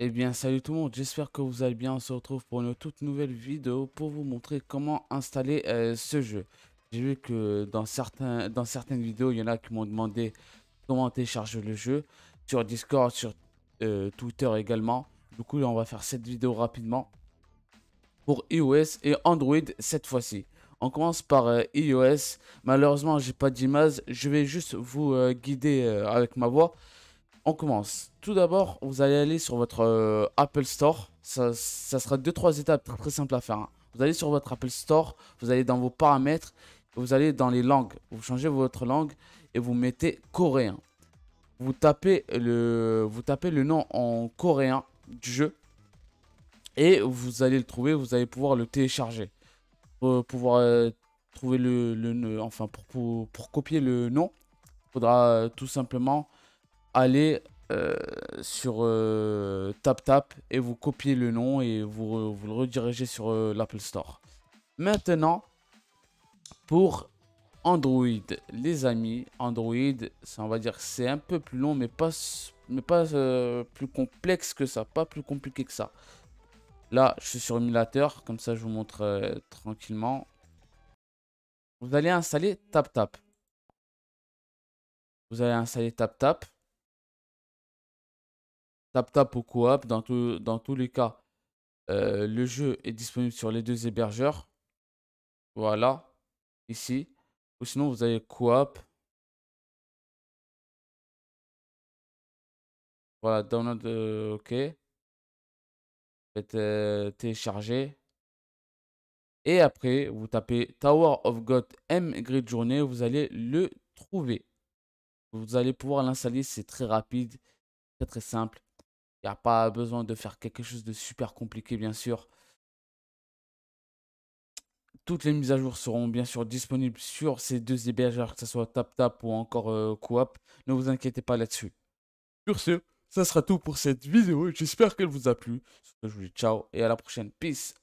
Eh bien salut tout le monde, j'espère que vous allez bien, on se retrouve pour une toute nouvelle vidéo pour vous montrer comment installer euh, ce jeu. J'ai vu que dans, certains, dans certaines vidéos, il y en a qui m'ont demandé comment télécharger le jeu, sur Discord, sur euh, Twitter également. Du coup on va faire cette vidéo rapidement pour iOS et Android cette fois-ci. On commence par euh, iOS, malheureusement j'ai pas d'image, je vais juste vous guider avec ma voix. On commence. Tout d'abord, vous allez aller sur votre euh, Apple Store. Ça, ça sera deux trois étapes très, simple simples à faire. Hein. Vous allez sur votre Apple Store, vous allez dans vos paramètres, vous allez dans les langues. Vous changez votre langue et vous mettez coréen. Vous tapez le, vous tapez le nom en coréen du jeu et vous allez le trouver, vous allez pouvoir le télécharger. Pour pouvoir euh, trouver le, le, enfin pour, pour, copier le nom, faudra euh, tout simplement allez euh, sur euh, tap tap et vous copiez le nom et vous, vous le redirigez sur euh, l'Apple Store. Maintenant, pour Android, les amis, Android, ça, on va dire c'est un peu plus long, mais pas, mais pas plus complexe que ça, pas plus compliqué que ça. Là, je suis sur émulateur, comme ça je vous montre tranquillement. Vous allez installer tap tap Vous allez installer tap -Tap tap ou Coop. Dans, dans tous les cas, euh, le jeu est disponible sur les deux hébergeurs. Voilà, ici. Ou sinon, vous avez Coop. Voilà, download, euh, ok. Faites euh, télécharger. Et après, vous tapez Tower of God M Grid Journée, vous allez le trouver. Vous allez pouvoir l'installer, c'est très rapide, très très simple. Il n'y a pas besoin de faire quelque chose de super compliqué, bien sûr. Toutes les mises à jour seront bien sûr disponibles sur ces deux hébergeurs, que ce soit TapTap ou encore euh, Coop. Ne vous inquiétez pas là-dessus. Sur ce, ça sera tout pour cette vidéo. J'espère qu'elle vous a plu. Je vous dis ciao et à la prochaine. Peace